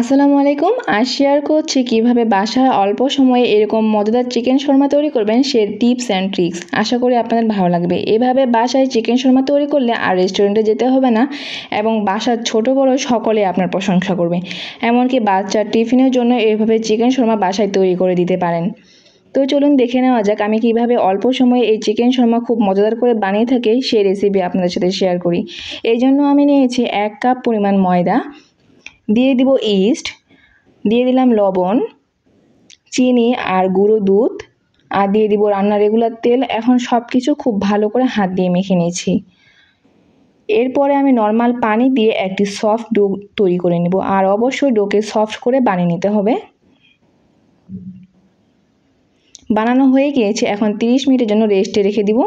আসসালামু আলাইকুম আর শেয়ার করছি কীভাবে বাসায় অল্প সময়ে এরকম মজাদার চিকেন শর্মা তৈরি করবেন সে টিপস অ্যান্ড ট্রিক্স আশা করি আপনাদের ভালো লাগবে এভাবে বাসায় চিকেন শর্মা তৈরি করলে আর রেস্টুরেন্টে যেতে হবে না এবং বাসার ছোট বড় সকলে আপনার প্রশংসা করবে এমনকি বাচ্চার টিফিনের জন্য এভাবে চিকেন শর্মা বাসায় তৈরি করে দিতে পারেন তো চলুন দেখে নেওয়া যাক আমি কিভাবে অল্প সময়ে এই চিকেন শর্মা খুব মজাদার করে বানিয়ে থাকে সেই রেসিপি আপনাদের সাথে শেয়ার করি এই জন্য আমি নিয়েছি এক কাপ পরিমাণ ময়দা দিয়ে দিব ইস্ট দিয়ে দিলাম লবণ চিনি আর গুঁড়ো দুধ আর দিয়ে দিব রান্নার রেগুলার তেল এখন সব কিছু খুব ভালো করে হাত দিয়ে মেখে নিয়েছি এরপরে আমি নর্মাল পানি দিয়ে একটি সফট ডো তৈরি করে নেব আর অবশ্যই ডোকে সফট করে বানিয়ে নিতে হবে বানানো হয়ে গিয়েছে এখন 30 মিনিটের জন্য রেস্টে রেখে দিব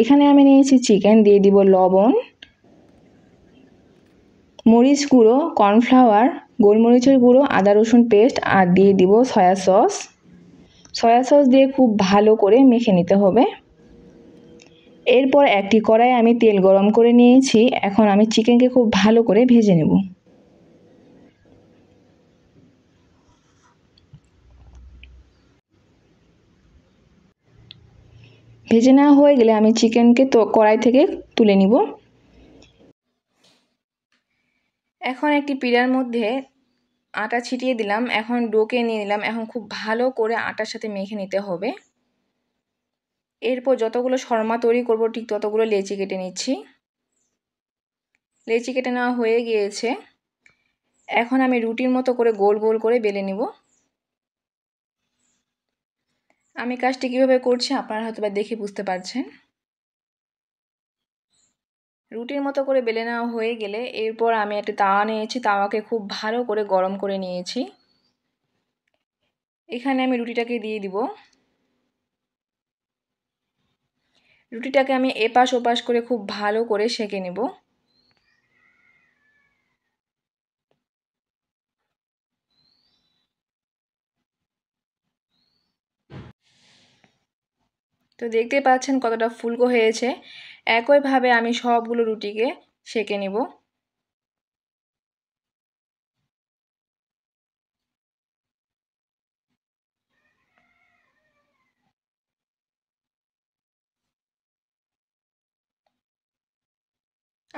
এখানে আমি নিয়েছি চিকেন দিয়ে দিব লবণ মরিচ গুঁড়ো কর্নফ্লাওয়ার গোলমরিচের গুঁড়ো আদা রসুন পেস্ট আর দিয়ে দিব সয়া সস সয়া সস দিয়ে খুব ভালো করে মেখে নিতে হবে এরপর একটি কড়াই আমি তেল গরম করে নিয়েছি এখন আমি চিকেনকে খুব ভালো করে ভেজে নেব ভেজে নেওয়া হয়ে গেলে আমি চিকেনকে তো কড়াই থেকে তুলে নিব এখন একটি পিড়ার মধ্যে আটা ছিটিয়ে দিলাম এখন ডোকে নিয়ে নিলাম এখন খুব ভালো করে আটার সাথে মেখে নিতে হবে এরপর যতগুলো শর্মা তৈরি করব ঠিক ততগুলো লেচি কেটে নিচ্ছি লেচি কেটে নেওয়া হয়ে গিয়েছে এখন আমি রুটির মতো করে গোল গোল করে বেলে নিব আমি কাজটি কীভাবে করছি আপনারা হয়তো বা দেখে বুঝতে পারছেন রুটির মতো করে বেলে নেওয়া হয়ে গেলে এরপর আমি একটা তাওয়া নিয়েছি তাওয়াকে খুব ভালো করে গরম করে নিয়েছি এখানে আমি রুটিটাকে দিয়ে দিব রুটিটাকে আমি এপাশ ওপাশ করে খুব ভালো করে সেঁকে নেব তো দেখতে পাচ্ছেন কতটা ফুলকো হয়েছে একইভাবে আমি সবগুলো রুটিকে সেকে নিব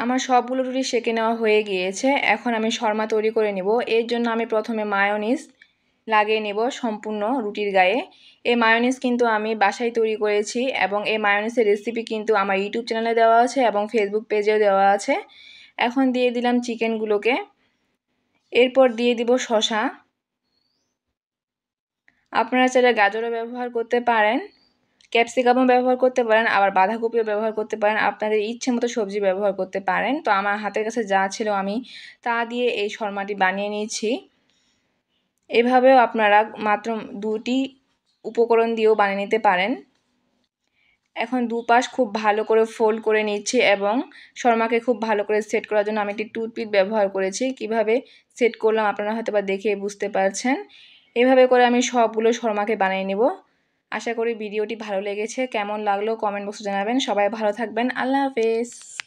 আমার সবগুলো রুটি সেকে নেওয়া হয়ে গিয়েছে এখন আমি শর্মা তৈরি করে নিব এর জন্য আমি প্রথমে মায়োনিস লাগিয়ে নেব সম্পূর্ণ রুটির গায়ে এই মায়োনিস কিন্তু আমি বাসায় তৈরি করেছি এবং এই মায়োনিসের রেসিপি কিন্তু আমার ইউটিউব চ্যানেলে দেওয়া আছে এবং ফেসবুক পেজেও দেওয়া আছে এখন দিয়ে দিলাম চিকেনগুলোকে এরপর দিয়ে দিব শশা আপনারা চাইলে গাজরও ব্যবহার করতে পারেন ক্যাপসিকামও ব্যবহার করতে পারেন আবার বাঁধাকপিও ব্যবহার করতে পারেন আপনাদের ইচ্ছে মতো সবজি ব্যবহার করতে পারেন তো আমার হাতের কাছে যা ছিল আমি তা দিয়ে এই শর্মাটি বানিয়ে নিয়েছি এভাবেও আপনারা মাত্র দুটি উপকরণ দিয়েও বানিয়ে নিতে পারেন এখন দুপাশ খুব ভালো করে ফোল্ড করে নিচ্ছে এবং শর্মাকে খুব ভালো করে সেট করার জন্য আমি একটি টুথপিক ব্যবহার করেছি কিভাবে সেট করলাম আপনারা হয়তো বা দেখে বুঝতে পারছেন এভাবে করে আমি সবগুলো শর্মাকে বানিয়ে নেব আশা করি ভিডিওটি ভালো লেগেছে কেমন লাগলো কমেন্ট বক্সে জানাবেন সবাই ভালো থাকবেন আল্লাহ হাফেজ